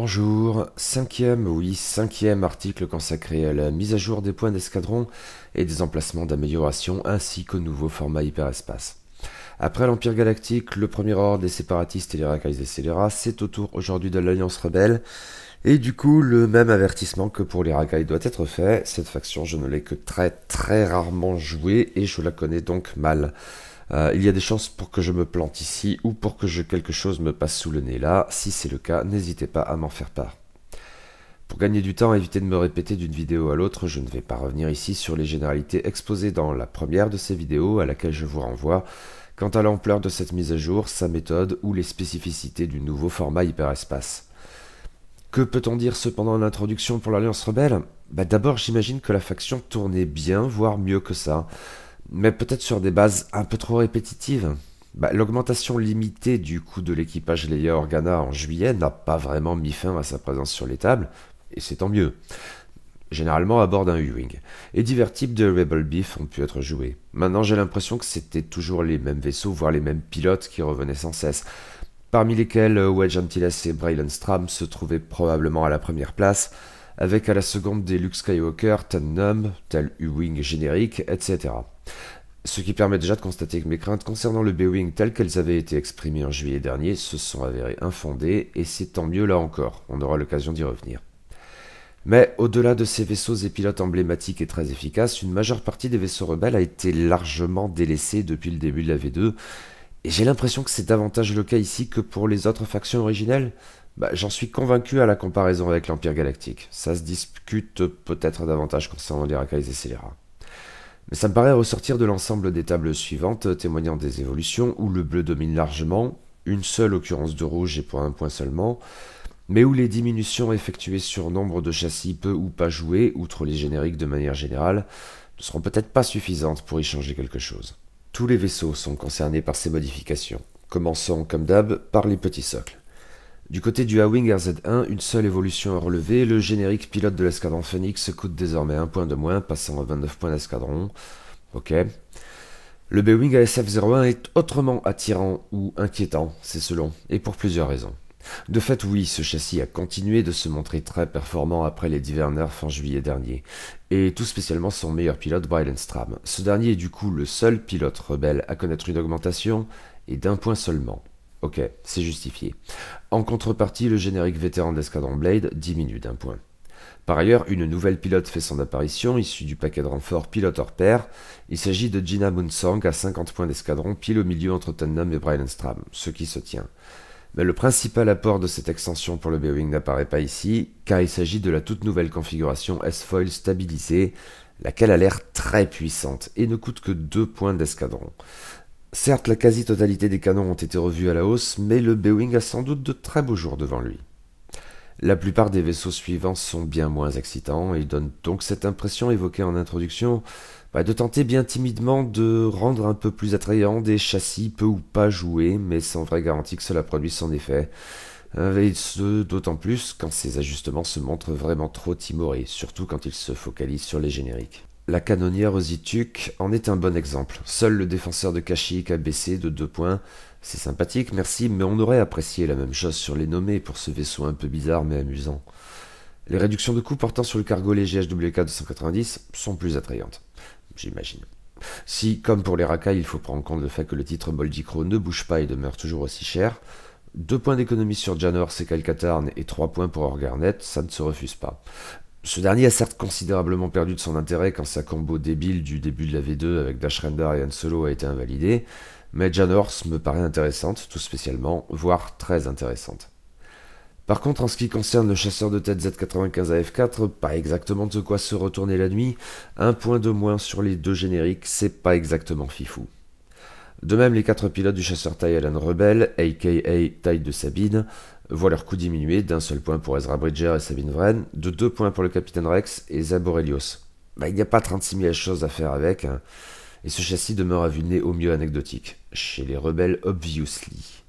Bonjour, cinquième, oui, cinquième article consacré à la mise à jour des points d'escadron et des emplacements d'amélioration ainsi qu'au nouveau format hyperespace. Après l'Empire Galactique, le premier ordre des séparatistes et les racailles des scélérats, c'est au tour aujourd'hui de l'Alliance Rebelle, et du coup le même avertissement que pour les racailles doit être fait, cette faction je ne l'ai que très très rarement jouée et je la connais donc mal. Euh, il y a des chances pour que je me plante ici ou pour que quelque chose me passe sous le nez là. Si c'est le cas, n'hésitez pas à m'en faire part. Pour gagner du temps, et éviter de me répéter d'une vidéo à l'autre, je ne vais pas revenir ici sur les généralités exposées dans la première de ces vidéos à laquelle je vous renvoie, quant à l'ampleur de cette mise à jour, sa méthode ou les spécificités du nouveau format hyperespace. Que peut-on dire cependant en introduction pour l'Alliance Rebelle bah D'abord, j'imagine que la faction tournait bien, voire mieux que ça mais peut-être sur des bases un peu trop répétitives. Bah, l'augmentation limitée du coût de l'équipage Leia Organa en juillet n'a pas vraiment mis fin à sa présence sur les tables, et c'est tant mieux. Généralement à bord d'un U-Wing. Et divers types de Rebel Beef ont pu être joués. Maintenant j'ai l'impression que c'était toujours les mêmes vaisseaux, voire les mêmes pilotes qui revenaient sans cesse. Parmi lesquels euh, Wedge Antilles et Braylon Stram se trouvaient probablement à la première place, avec à la seconde des Luke Skywalker, Tannum, tel U-Wing générique, etc. Ce qui permet déjà de constater que mes craintes concernant le b telles qu'elles avaient été exprimées en juillet dernier se sont avérées infondées, et c'est tant mieux là encore, on aura l'occasion d'y revenir. Mais au-delà de ces vaisseaux et pilotes emblématiques et très efficaces, une majeure partie des vaisseaux rebelles a été largement délaissée depuis le début de la V2, et j'ai l'impression que c'est davantage le cas ici que pour les autres factions originelles. Bah, j'en suis convaincu à la comparaison avec l'Empire Galactique. Ça se discute peut-être davantage concernant les racailles et Scélérats. Mais ça me paraît ressortir de l'ensemble des tables suivantes euh, témoignant des évolutions où le bleu domine largement, une seule occurrence de rouge et pour un point seulement, mais où les diminutions effectuées sur nombre de châssis peu ou pas joués, outre les génériques de manière générale, ne seront peut-être pas suffisantes pour y changer quelque chose. Tous les vaisseaux sont concernés par ces modifications, commençons comme d'hab par les petits socles. Du côté du A-Wing RZ-1, une seule évolution à relever, le générique pilote de l'escadron Phoenix coûte désormais un point de moins, passant à 29 points d'escadron. Ok. Le B-Wing ASF-01 est autrement attirant ou inquiétant, c'est selon, et pour plusieurs raisons. De fait, oui, ce châssis a continué de se montrer très performant après les divers nerfs en juillet dernier, et tout spécialement son meilleur pilote Brian Stram. Ce dernier est du coup le seul pilote rebelle à connaître une augmentation, et d'un point seulement. Ok, c'est justifié. En contrepartie, le générique vétéran d'Escadron Blade diminue d'un point. Par ailleurs, une nouvelle pilote fait son apparition, issue du paquet de renfort pilote hors pair. Il s'agit de Gina Moonsong à 50 points d'escadron, pile au milieu entre Tandem et Brian Stram, ce qui se tient. Mais le principal apport de cette extension pour le Boeing n'apparaît pas ici, car il s'agit de la toute nouvelle configuration S-Foil stabilisée, laquelle a l'air très puissante et ne coûte que 2 points d'escadron. Certes, la quasi-totalité des canons ont été revus à la hausse, mais le Boeing a sans doute de très beaux jours devant lui. La plupart des vaisseaux suivants sont bien moins excitants et donnent donc cette impression évoquée en introduction bah, de tenter bien timidement de rendre un peu plus attrayant des châssis peu ou pas joués, mais sans vraie garantie que cela produise son effet. Euh, et ce, d'autant plus quand ces ajustements se montrent vraiment trop timorés, surtout quand ils se focalisent sur les génériques. La canonnière Osituk en est un bon exemple. Seul le défenseur de Kashik a baissé de deux points. C'est sympathique, merci, mais on aurait apprécié la même chose sur les nommés pour ce vaisseau un peu bizarre mais amusant. Les réductions de coûts portant sur le cargo léger HWK 290 sont plus attrayantes, j'imagine. Si, comme pour les racailles, il faut prendre en compte le fait que le titre Boldicro ne bouge pas et demeure toujours aussi cher, deux points d'économie sur Janor et et trois points pour Orgarnet, ça ne se refuse pas. Ce dernier a certes considérablement perdu de son intérêt quand sa combo débile du début de la V2 avec Dash Render et Han Solo a été invalidée, mais Jan Horse me paraît intéressante, tout spécialement, voire très intéressante. Par contre, en ce qui concerne le chasseur de tête Z95 af 4 pas exactement de quoi se retourner la nuit, un point de moins sur les deux génériques, c'est pas exactement fifou. De même, les quatre pilotes du chasseur Alan Rebel, aka Taille de Sabine, voient leur coût diminuer d'un seul point pour Ezra Bridger et Sabine Vren, de deux points pour le capitaine Rex et Zaborelios. Bah, il n'y a pas 36 000 choses à faire avec, hein. et ce châssis demeure à vue au mieux anecdotique. Chez les rebelles, obviously.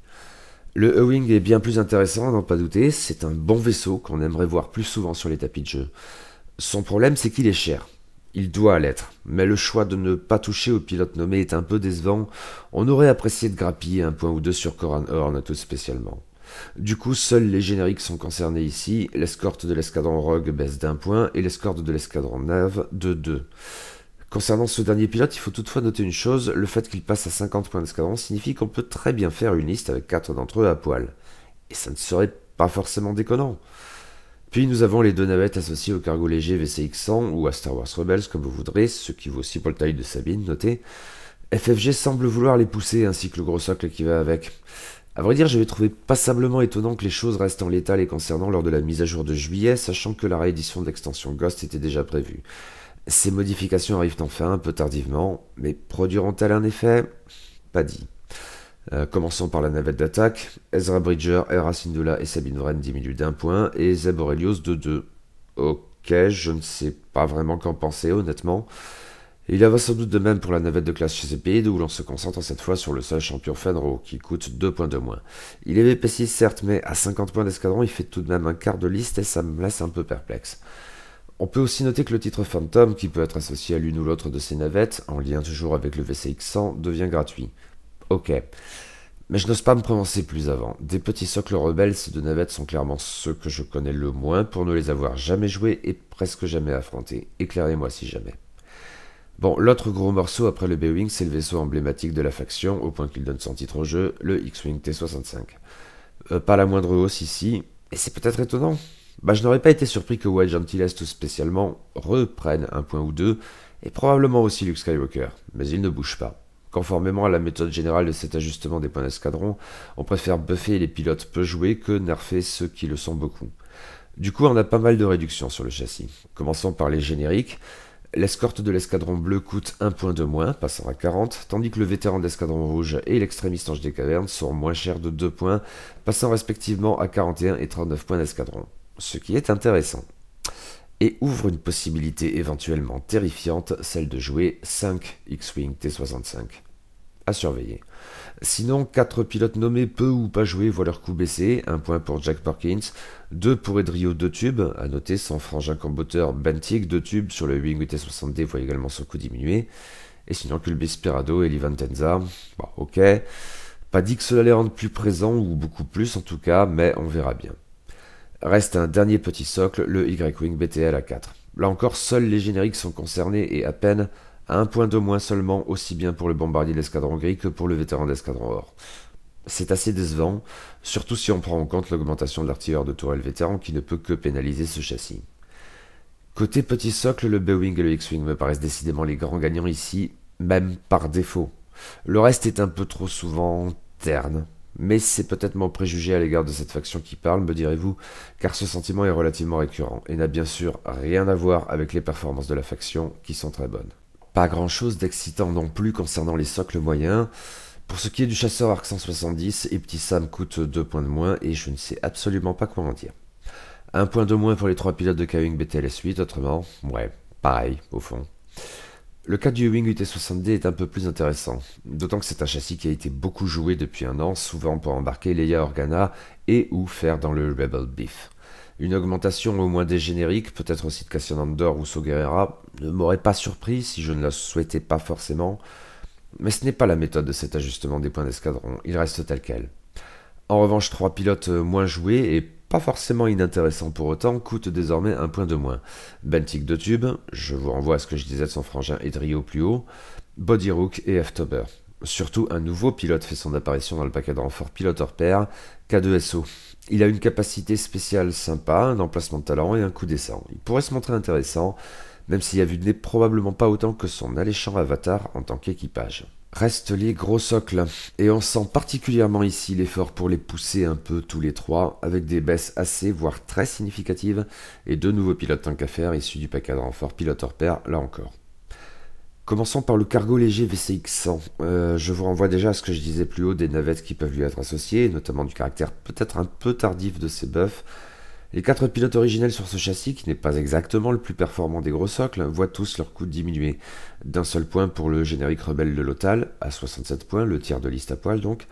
Le Ewing est bien plus intéressant, n'en pas douter, c'est un bon vaisseau qu'on aimerait voir plus souvent sur les tapis de jeu. Son problème, c'est qu'il est cher. Il doit l'être, mais le choix de ne pas toucher au pilote nommé est un peu décevant. On aurait apprécié de grappiller un point ou deux sur Coran Horn tout spécialement. Du coup, seuls les génériques sont concernés ici. L'escorte de l'escadron Rogue baisse d'un point et l'escorte de l'escadron Nave de deux. Concernant ce dernier pilote, il faut toutefois noter une chose, le fait qu'il passe à 50 points d'escadron signifie qu'on peut très bien faire une liste avec 4 d'entre eux à poil. Et ça ne serait pas forcément déconnant. Puis nous avons les deux navettes associées au cargo léger VCX-100 ou à Star Wars Rebels comme vous voudrez, ce qui vaut aussi pour le taille de Sabine, notez. FFG semble vouloir les pousser ainsi que le gros socle qui va avec. À vrai dire, j'avais trouvé passablement étonnant que les choses restent en l'état les concernant lors de la mise à jour de juillet, sachant que la réédition de l'extension Ghost était déjà prévue. Ces modifications arrivent enfin un peu tardivement, mais produiront-elles un effet Pas dit. Euh, commençons par la navette d'attaque, Ezra Bridger, Hera et Sabine Vren diminuent d'un point et Zeb Aurelius de deux. Ok, je ne sais pas vraiment qu'en penser honnêtement. Il en va sans doute de même pour la navette de classe chez Zepid, où l'on se concentre cette fois sur le seul champion Fenro, qui coûte 2 points de moins. Il est VP6 certes, mais à 50 points d'escadron, il fait tout de même un quart de liste et ça me laisse un peu perplexe. On peut aussi noter que le titre Phantom, qui peut être associé à l'une ou l'autre de ces navettes, en lien toujours avec le VCX100, devient gratuit. Ok. Mais je n'ose pas me prononcer plus avant. Des petits socles rebelles, ces deux navettes sont clairement ceux que je connais le moins pour ne les avoir jamais joués et presque jamais affrontés. Éclairez-moi si jamais. Bon, l'autre gros morceau après le B-Wing, c'est le vaisseau emblématique de la faction, au point qu'il donne son titre au jeu, le X-Wing T-65. Euh, pas la moindre hausse ici, et c'est peut-être étonnant. Bah, je n'aurais pas été surpris que Wedge Antilles tout spécialement reprenne un point ou deux, et probablement aussi Luke Skywalker, mais il ne bouge pas. Conformément à la méthode générale de cet ajustement des points d'escadron, on préfère buffer les pilotes peu joués que nerfer ceux qui le sont beaucoup. Du coup, on a pas mal de réductions sur le châssis. Commençons par les génériques. L'escorte de l'escadron bleu coûte 1 point de moins, passant à 40, tandis que le vétéran d'escadron rouge et l'extrémiste ange des cavernes sont moins chers de 2 points, passant respectivement à 41 et 39 points d'escadron. Ce qui est intéressant et ouvre une possibilité éventuellement terrifiante, celle de jouer 5 X-Wing T65. À surveiller. Sinon, 4 pilotes nommés peu ou pas joués voient leur coup baissé, un point pour Jack Perkins, 2 pour Edrio 2 tubes, à noter son frangin comboteur Bantic 2 tubes sur le Wing t 60 d voit également son coup diminué. et sinon le et l'Ivantenza. bon ok, pas dit que cela les rende plus présents ou beaucoup plus en tout cas, mais on verra bien. Reste un dernier petit socle, le Y-Wing BTL A4. Là encore, seuls les génériques sont concernés et à peine à un point de moins seulement, aussi bien pour le bombardier de l'escadron gris que pour le vétéran de l'escadron or. C'est assez décevant, surtout si on prend en compte l'augmentation de l'artilleur de tourelle vétéran qui ne peut que pénaliser ce châssis. Côté petit socle, le B-Wing et le X-Wing me paraissent décidément les grands gagnants ici, même par défaut. Le reste est un peu trop souvent terne, mais c'est peut-être mon préjugé à l'égard de cette faction qui parle, me direz-vous, car ce sentiment est relativement récurrent et n'a bien sûr rien à voir avec les performances de la faction qui sont très bonnes. Pas grand-chose d'excitant non plus concernant les socles moyens. Pour ce qui est du chasseur Arc 170, et Petit Sam coûte 2 points de moins et je ne sais absolument pas quoi en dire. Un point de moins pour les trois pilotes de Kawing BTLS 8 autrement, ouais, pareil au fond. Le cas du Wing ut d est un peu plus intéressant, d'autant que c'est un châssis qui a été beaucoup joué depuis un an, souvent pour embarquer Leia Organa et ou faire dans le Rebel Beef. Une augmentation au moins des génériques, peut-être aussi de Cassian Andor ou So ne m'aurait pas surpris si je ne la souhaitais pas forcément, mais ce n'est pas la méthode de cet ajustement des points d'escadron, il reste tel quel. En revanche, trois pilotes moins joués et pas forcément inintéressant pour autant, coûte désormais un point de moins. Bentic de tube, je vous renvoie à ce que je disais de son frangin Edrio plus haut, Body Rook et f Surtout, un nouveau pilote fait son apparition dans le paquet de renfort pilote hors pair, K2SO. Il a une capacité spéciale sympa, un emplacement de talent et un coup décent. Il pourrait se montrer intéressant, même s'il y a vu n'est probablement pas autant que son alléchant avatar en tant qu'équipage. Restent les gros socles, et on sent particulièrement ici l'effort pour les pousser un peu tous les trois, avec des baisses assez, voire très significatives, et deux nouveaux pilotes tank qu'à faire issus du paquet de renfort pilote hors pair, là encore. Commençons par le cargo léger VCX 100. Euh, je vous renvoie déjà à ce que je disais plus haut des navettes qui peuvent lui être associées, notamment du caractère peut-être un peu tardif de ses buffs, les quatre pilotes originels sur ce châssis, qui n'est pas exactement le plus performant des gros socles, voient tous leur coût diminuer. D'un seul point pour le générique rebelle de l'Otal, à 67 points, le tiers de liste à poil donc,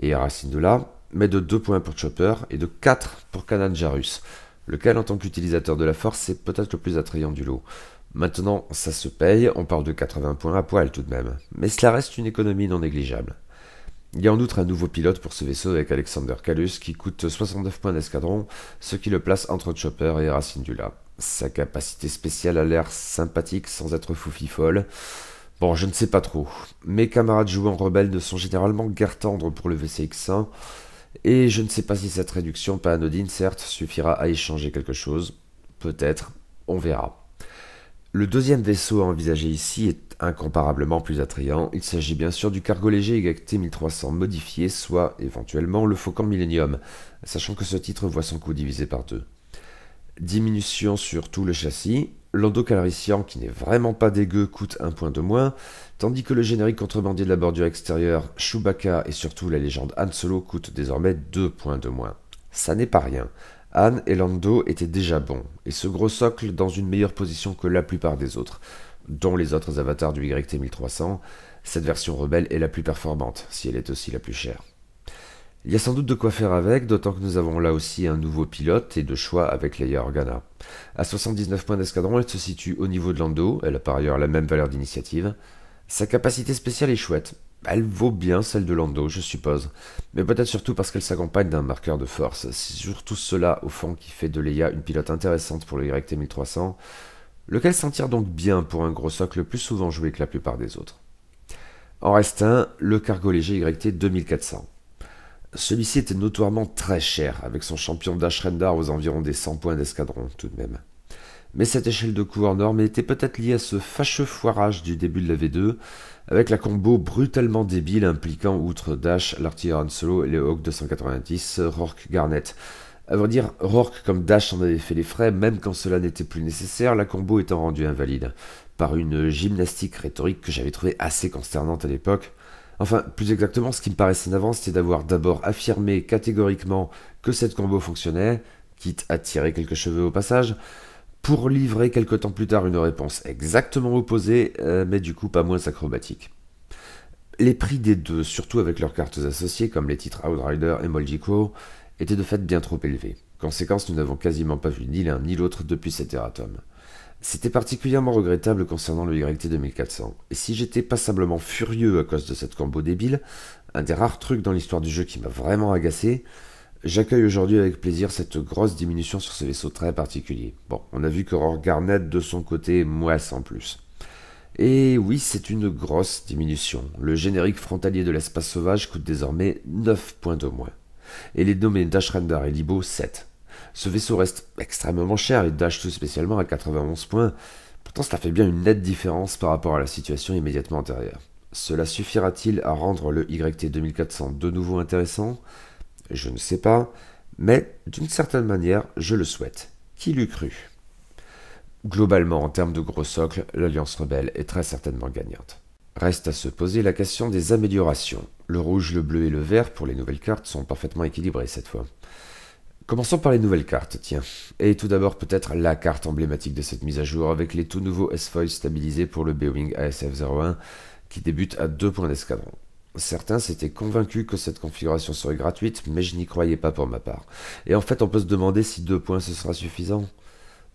et à Racine de là, mais de 2 points pour Chopper et de 4 pour Kanan Jarus, lequel en tant qu'utilisateur de la force, est peut-être le plus attrayant du lot. Maintenant, ça se paye, on parle de 80 points à poil tout de même, mais cela reste une économie non négligeable. Il y a en outre un nouveau pilote pour ce vaisseau avec Alexander Kalus qui coûte 69 points d'escadron, ce qui le place entre Chopper et Racindula. Sa capacité spéciale a l'air sympathique sans être foufifole. Bon, je ne sais pas trop. Mes camarades jouant rebelles ne sont généralement guère tendres pour le VCX1, et je ne sais pas si cette réduction, pas anodine certes, suffira à échanger quelque chose. Peut-être, on verra. Le deuxième vaisseau à envisager ici est incomparablement plus attrayant. Il s'agit bien sûr du cargo léger T 1300 modifié, soit éventuellement le Faucon Millennium, sachant que ce titre voit son coût divisé par deux. Diminution sur tout le châssis, l'endocalorician qui n'est vraiment pas dégueu coûte un point de moins, tandis que le générique contrebandier de la bordure extérieure, Chewbacca et surtout la légende Han Solo coûte désormais deux points de moins. Ça n'est pas rien. Anne et Lando étaient déjà bons, et ce gros socle dans une meilleure position que la plupart des autres, dont les autres avatars du YT-1300, cette version rebelle est la plus performante, si elle est aussi la plus chère. Il y a sans doute de quoi faire avec, d'autant que nous avons là aussi un nouveau pilote et de choix avec les Organa. À 79 points d'escadron, elle se situe au niveau de Lando, elle a par ailleurs la même valeur d'initiative. Sa capacité spéciale est chouette, elle vaut bien celle de Lando, je suppose, mais peut-être surtout parce qu'elle s'accompagne d'un marqueur de force. C'est surtout cela, au fond, qui fait de Leia une pilote intéressante pour le YT-1300, lequel s'en tire donc bien pour un gros socle plus souvent joué que la plupart des autres. En reste un, le cargo léger YT 2400. Celui-ci était notoirement très cher, avec son champion d'Ashrendar aux environs des 100 points d'escadron tout de même. Mais cette échelle de coups en norme était peut-être liée à ce fâcheux foirage du début de la V2, avec la combo brutalement débile impliquant outre Dash, l'artillerie Han Solo et le Hawk 290, Rourke Garnett. À vrai dire, Rourke comme Dash en avait fait les frais, même quand cela n'était plus nécessaire, la combo étant rendue invalide, par une gymnastique rhétorique que j'avais trouvée assez consternante à l'époque. Enfin, plus exactement, ce qui me paraissait en c'était d'avoir d'abord affirmé catégoriquement que cette combo fonctionnait, quitte à tirer quelques cheveux au passage, pour livrer quelque temps plus tard une réponse exactement opposée, euh, mais du coup pas moins acrobatique. Les prix des deux, surtout avec leurs cartes associées comme les titres Outrider et Moldico, étaient de fait bien trop élevés. Conséquence, nous n'avons quasiment pas vu ni l'un ni l'autre depuis cet erratum. C'était particulièrement regrettable concernant le YT 2400, et si j'étais passablement furieux à cause de cette combo débile, un des rares trucs dans l'histoire du jeu qui m'a vraiment agacé, J'accueille aujourd'hui avec plaisir cette grosse diminution sur ce vaisseau très particulier. Bon, on a vu qu'Aurore Garnet de son côté moisse en plus. Et oui, c'est une grosse diminution. Le générique frontalier de l'espace sauvage coûte désormais 9 points de moins. Et les nommés DashRender et Libo 7. Ce vaisseau reste extrêmement cher et Dash tout spécialement à 91 points. Pourtant, cela fait bien une nette différence par rapport à la situation immédiatement antérieure. Cela suffira-t-il à rendre le YT 2400 de nouveau intéressant je ne sais pas, mais d'une certaine manière, je le souhaite. Qui l'eût cru Globalement, en termes de gros socle, l'Alliance Rebelle est très certainement gagnante. Reste à se poser la question des améliorations. Le rouge, le bleu et le vert pour les nouvelles cartes sont parfaitement équilibrés cette fois. Commençons par les nouvelles cartes, tiens. Et tout d'abord peut-être la carte emblématique de cette mise à jour avec les tout nouveaux s foils stabilisés pour le b ASF-01 qui débute à deux points d'escadron. Certains s'étaient convaincus que cette configuration serait gratuite, mais je n'y croyais pas pour ma part. Et en fait, on peut se demander si deux points ce sera suffisant.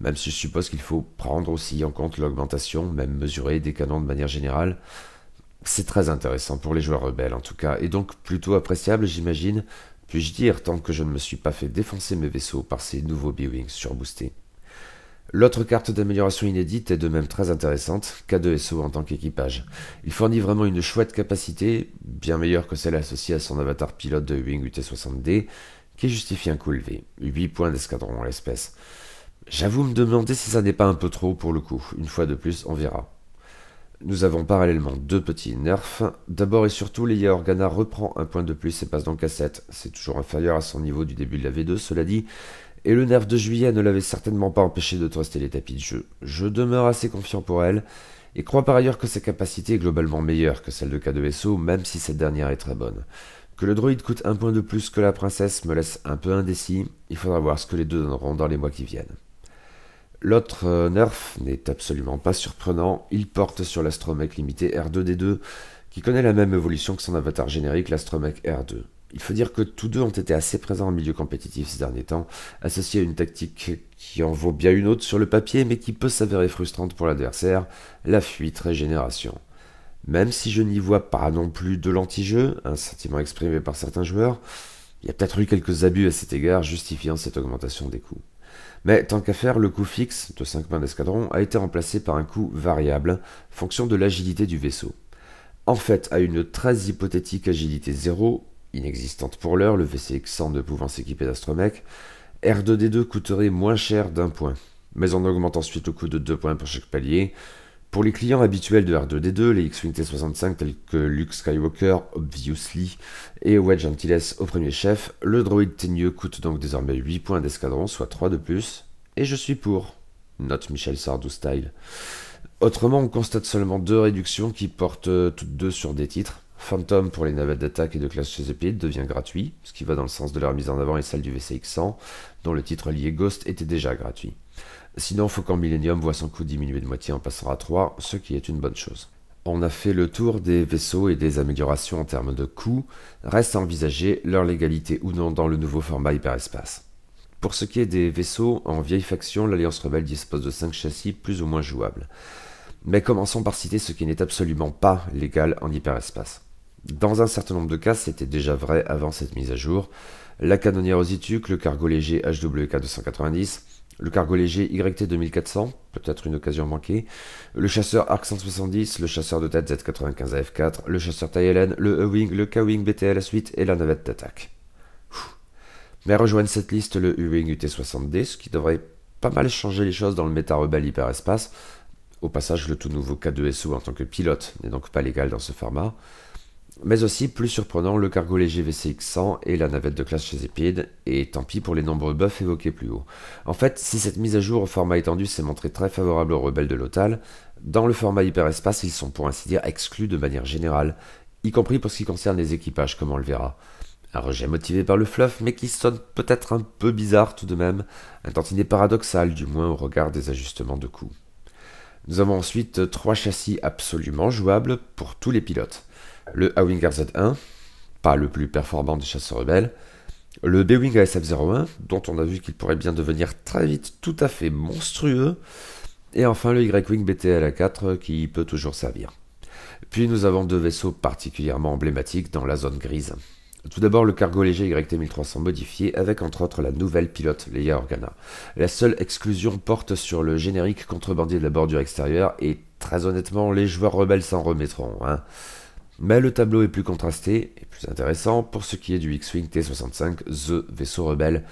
Même si je suppose qu'il faut prendre aussi en compte l'augmentation, même mesurer des canons de manière générale. C'est très intéressant pour les joueurs rebelles en tout cas, et donc plutôt appréciable j'imagine, puis-je dire, tant que je ne me suis pas fait défoncer mes vaisseaux par ces nouveaux B-Wings surboostés. L'autre carte d'amélioration inédite est de même très intéressante, K2SO en tant qu'équipage. Il fournit vraiment une chouette capacité, bien meilleure que celle associée à son avatar pilote de Wing UT-60D, qui justifie un coup levé, 8 points d'escadron en l'espèce. J'avoue me demander si ça n'est pas un peu trop pour le coup, une fois de plus on verra. Nous avons parallèlement deux petits nerfs. D'abord et surtout, Leia Organa reprend un point de plus et passe donc à 7. C'est toujours inférieur à son niveau du début de la V2, cela dit, et le nerf de juillet ne l'avait certainement pas empêché de truster les tapis de jeu. Je demeure assez confiant pour elle, et crois par ailleurs que sa capacité est globalement meilleure que celle de K2SO, même si cette dernière est très bonne. Que le droïde coûte un point de plus que la princesse me laisse un peu indécis, il faudra voir ce que les deux donneront dans les mois qui viennent. L'autre euh, nerf n'est absolument pas surprenant, il porte sur l'astromech limité R2D2, qui connaît la même évolution que son avatar générique, l'astromech R2. Il faut dire que tous deux ont été assez présents en milieu compétitif ces derniers temps, associés à une tactique qui en vaut bien une autre sur le papier, mais qui peut s'avérer frustrante pour l'adversaire, la fuite régénération. Même si je n'y vois pas non plus de l'anti-jeu, un sentiment exprimé par certains joueurs, il y a peut-être eu quelques abus à cet égard justifiant cette augmentation des coûts. Mais tant qu'à faire, le coût fixe de 5 mains d'escadron a été remplacé par un coût variable, fonction de l'agilité du vaisseau. En fait, à une très hypothétique agilité zéro, inexistante pour l'heure, le VCX 100 ne pouvant s'équiper d'Astromech, R2D2 coûterait moins cher d'un point, mais on augmente ensuite le coût de 2 points pour chaque palier. Pour les clients habituels de R2D2, les X-Wing T65 tels que Luke Skywalker, Obviously, et Wedge Antilles au premier chef, le droïde teigneux coûte donc désormais 8 points d'escadron, soit 3 de plus, et je suis pour. Note Michel Sardou style. Autrement, on constate seulement deux réductions qui portent toutes deux sur des titres. Phantom pour les navettes d'attaque et de classe chez devient gratuit, ce qui va dans le sens de leur mise en avant et celle du VCX100, dont le titre lié Ghost était déjà gratuit. Sinon, Faucon Millennium voit son coût diminuer de moitié en passant à 3, ce qui est une bonne chose. On a fait le tour des vaisseaux et des améliorations en termes de coût, reste à envisager leur légalité ou non dans le nouveau format hyperespace. Pour ce qui est des vaisseaux, en vieille faction, l'Alliance Rebelle dispose de 5 châssis plus ou moins jouables. Mais commençons par citer ce qui n'est absolument pas légal en hyperespace. Dans un certain nombre de cas, c'était déjà vrai avant cette mise à jour. La canonnière Osituc, le cargo léger HWK 290, le cargo léger YT 2400, peut-être une occasion manquée, le chasseur Arc 170, le chasseur de tête Z95 AF4, le chasseur Taïelen, le E-Wing, le K-Wing BTLS 8 et la navette d'attaque. Mais rejoignent cette liste le U-Wing UT-60D, ce qui devrait pas mal changer les choses dans le méta rebelle hyperespace. Au passage, le tout nouveau K2SO en tant que pilote n'est donc pas légal dans ce format mais aussi plus surprenant le cargo léger VCX100 et la navette de classe chez Zepid, et tant pis pour les nombreux buffs évoqués plus haut. En fait, si cette mise à jour au format étendu s'est montrée très favorable aux rebelles de l'OTAL, dans le format hyperespace, ils sont pour ainsi dire exclus de manière générale, y compris pour ce qui concerne les équipages, comme on le verra. Un rejet motivé par le fluff, mais qui sonne peut-être un peu bizarre tout de même, un tantinet paradoxal, du moins au regard des ajustements de coûts. Nous avons ensuite trois châssis absolument jouables pour tous les pilotes le A-Wing RZ1, pas le plus performant des chasseurs rebelles, le B-Wing ASF-01, dont on a vu qu'il pourrait bien devenir très vite tout à fait monstrueux, et enfin le Y-Wing 4 qui peut toujours servir. Puis nous avons deux vaisseaux particulièrement emblématiques dans la zone grise. Tout d'abord le cargo léger YT-1300 modifié avec entre autres la nouvelle pilote, Leia Organa. La seule exclusion porte sur le générique contrebandier de la bordure extérieure et très honnêtement les joueurs rebelles s'en remettront. Hein mais le tableau est plus contrasté et plus intéressant pour ce qui est du X-Wing T-65, The Vaisseau Rebelle.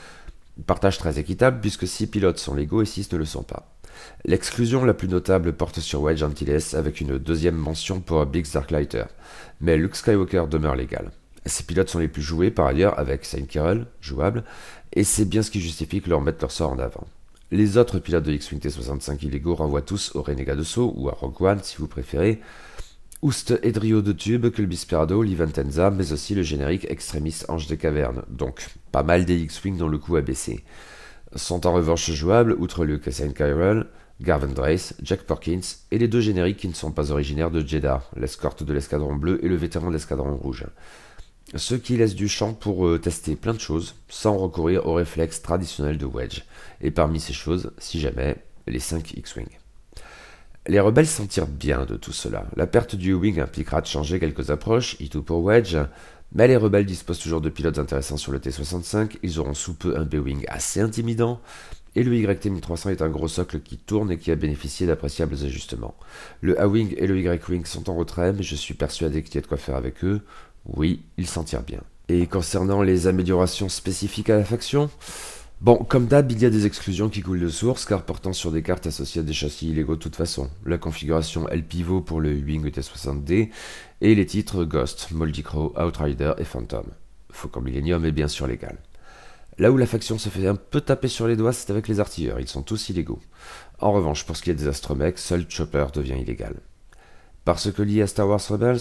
Partage très équitable puisque 6 pilotes sont légaux et 6 ne le sont pas. L'exclusion la plus notable porte sur Wedge Antilles avec une deuxième mention pour Big Darklighter, mais Luke Skywalker demeure légal. Ces pilotes sont les plus joués par ailleurs avec Saint jouable, et c'est bien ce qui justifie que leur mettre leur sort en avant. Les autres pilotes de X-Wing T-65 illégaux renvoient tous au de So ou à Rogue One si vous préférez, Oust Drio de Tube, Livan Liventenza, mais aussi le générique Extremis Ange de Caverne, donc pas mal des X-Wing dont le coup a baissé. Sont en revanche jouables, outre Luke et Kyrell, Garvin Jack Perkins et les deux génériques qui ne sont pas originaires de Jeddah, l'escorte de l'escadron bleu et le vétéran de l'escadron rouge. Ce qui laisse du champ pour euh, tester plein de choses sans recourir au réflexes traditionnel de Wedge. Et parmi ces choses, si jamais, les 5 X-Wing. Les rebelles s'en tirent bien de tout cela. La perte du Wing impliquera de changer quelques approches, et tout pour Wedge, mais les rebelles disposent toujours de pilotes intéressants sur le T-65, ils auront sous peu un B-Wing assez intimidant, et le YT-1300 est un gros socle qui tourne et qui a bénéficié d'appréciables ajustements. Le A-Wing et le Y-Wing sont en retrait, mais je suis persuadé qu'il y a de quoi faire avec eux. Oui, ils s'en tirent bien. Et concernant les améliorations spécifiques à la faction, Bon, comme d'hab, il y a des exclusions qui coulent de source car portant sur des cartes associées à des châssis illégaux de toute façon. La configuration L pivot pour le Wing t 60 d et les titres Ghost, Moldy Crow, Outrider et Phantom. Faucon Millennium est bien sûr légal. Là où la faction se fait un peu taper sur les doigts, c'est avec les artilleurs, ils sont tous illégaux. En revanche, pour ce qui est des astromechs, seul Chopper devient illégal. Parce que lié à Star Wars Rebels,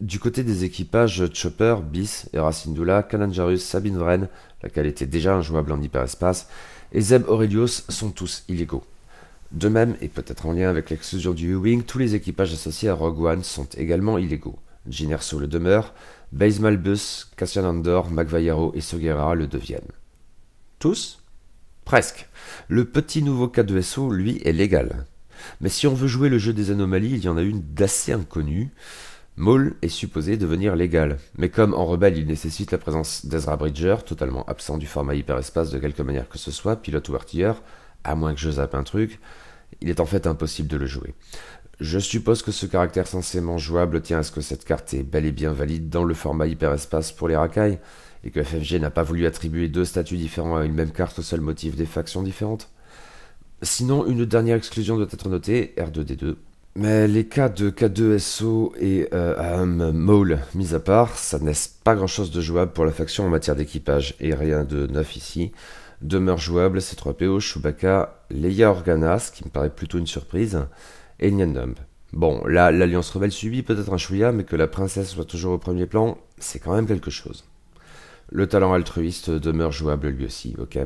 du côté des équipages Chopper, Bis, Erasindula, Kalanjarus, Sabine Vren, laquelle était déjà injouable en hyperespace, et Zeb Aurelius sont tous illégaux. De même, et peut-être en lien avec l'exclusion du u tous les équipages associés à Rogue One sont également illégaux. Jyn Erso le demeure, Base Malbus, Cassian Andor, Magvayaro et Sogera le deviennent. Tous Presque. Le petit nouveau cas de SO, lui, est légal. Mais si on veut jouer le jeu des anomalies, il y en a une d'assez inconnue. Maul est supposé devenir légal, mais comme en rebelle il nécessite la présence d'Ezra Bridger, totalement absent du format hyperespace de quelque manière que ce soit, pilote ou artilleur, à moins que je zappe un truc, il est en fait impossible de le jouer. Je suppose que ce caractère censément jouable tient à ce que cette carte est bel et bien valide dans le format hyperespace pour les racailles, et que FFG n'a pas voulu attribuer deux statuts différents à une même carte au seul motif des factions différentes. Sinon, une dernière exclusion doit être notée, R2D2, mais les cas de K2SO et euh, Maul mis à part, ça n'est pas grand chose de jouable pour la faction en matière d'équipage, et rien de neuf ici. Demeure jouable c'est 3 PO, Chewbacca, Leia Organa, ce qui me paraît plutôt une surprise, et Nyan Bon, là, l'Alliance Rebelle subit peut-être un chouïa, mais que la princesse soit toujours au premier plan, c'est quand même quelque chose. Le talent altruiste demeure jouable lui aussi, ok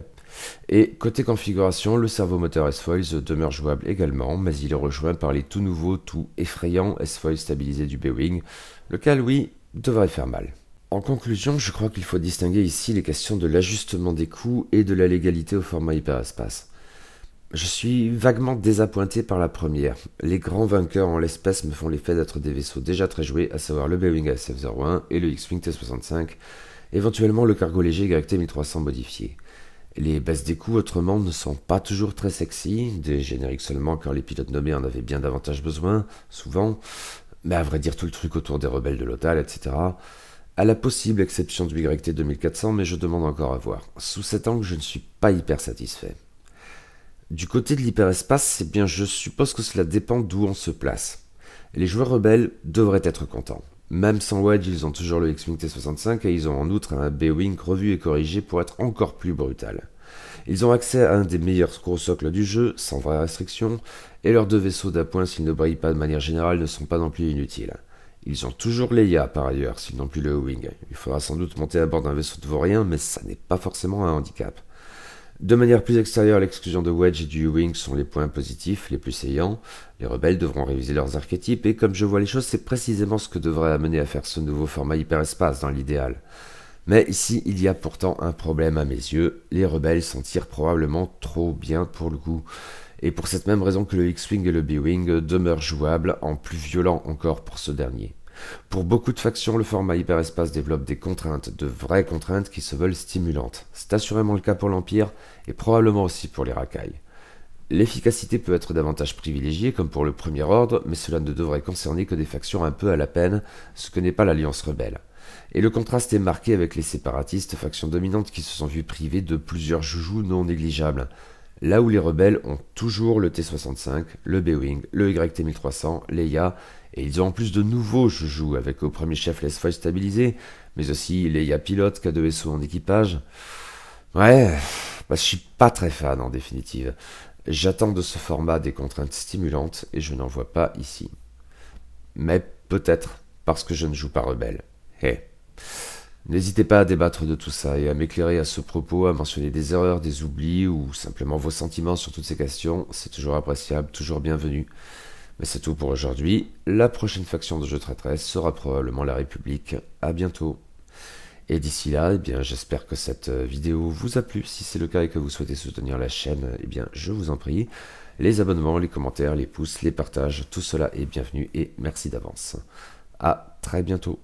et côté configuration, le servomoteur moteur S-Foils demeure jouable également, mais il est rejoint par les tout nouveaux, tout effrayants S-Foils stabilisés du b lequel, oui, devrait faire mal. En conclusion, je crois qu'il faut distinguer ici les questions de l'ajustement des coûts et de la légalité au format hyperespace. Je suis vaguement désappointé par la première. Les grands vainqueurs en l'espèce me font l'effet d'être des vaisseaux déjà très joués, à savoir le B-Wing 01 et le X-Wing T-65, éventuellement le cargo léger YT-1300 modifié. Les baisses des coûts, autrement, ne sont pas toujours très sexy, des génériques seulement quand les pilotes nommés en avaient bien davantage besoin, souvent, mais à vrai dire tout le truc autour des rebelles de l'OTAL, etc. À la possible exception du YT 2400, mais je demande encore à voir. Sous cet angle, je ne suis pas hyper satisfait. Du côté de l'hyperespace, eh bien, je suppose que cela dépend d'où on se place. Les joueurs rebelles devraient être contents. Même sans Wedge, ils ont toujours le X-Wing T65 et ils ont en outre un B-Wing revu et corrigé pour être encore plus brutal. Ils ont accès à un des meilleurs gros socles du jeu, sans vraie restriction, et leurs deux vaisseaux d'appoint s'ils ne brillent pas de manière générale ne sont pas non plus inutiles. Ils ont toujours l'EIA par ailleurs, s'ils n'ont plus le Wing. Il faudra sans doute monter à bord d'un vaisseau de vaurien, mais ça n'est pas forcément un handicap. De manière plus extérieure, l'exclusion de Wedge et du Wing sont les points positifs les plus saillants. Les rebelles devront réviser leurs archétypes et comme je vois les choses, c'est précisément ce que devrait amener à faire ce nouveau format hyperespace dans l'idéal. Mais ici, il y a pourtant un problème à mes yeux. Les rebelles s'en tirent probablement trop bien pour le coup. Et pour cette même raison que le X-Wing et le B-Wing demeurent jouables en plus violent encore pour ce dernier. Pour beaucoup de factions, le format hyperespace développe des contraintes, de vraies contraintes qui se veulent stimulantes. C'est assurément le cas pour l'Empire et probablement aussi pour les racailles. L'efficacité peut être davantage privilégiée comme pour le premier ordre, mais cela ne devrait concerner que des factions un peu à la peine, ce que n'est pas l'Alliance rebelle. Et le contraste est marqué avec les séparatistes, factions dominantes qui se sont vues privées de plusieurs joujoux non négligeables. Là où les rebelles ont toujours le T-65, le B-Wing, le YT-1300, l'EIA et ils ont en plus de nouveaux joujoux, avec au premier chef les fois stabilisés, mais aussi YA pilote, k 2 vaisseaux en équipage. Ouais, bah, je suis pas très fan en définitive. J'attends de ce format des contraintes stimulantes et je n'en vois pas ici. Mais peut-être parce que je ne joue pas rebelle. Hé. Eh. N'hésitez pas à débattre de tout ça et à m'éclairer à ce propos, à mentionner des erreurs, des oublis ou simplement vos sentiments sur toutes ces questions. C'est toujours appréciable, toujours bienvenu. Mais c'est tout pour aujourd'hui. La prochaine faction de jeu 13 sera probablement la République. A bientôt. Et d'ici là, eh bien, j'espère que cette euh, vidéo vous a plu. Si c'est le cas et que vous souhaitez soutenir la chaîne, eh bien, je vous en prie. Les abonnements, les commentaires, les pouces, les partages, tout cela est bienvenu et merci d'avance. A très bientôt.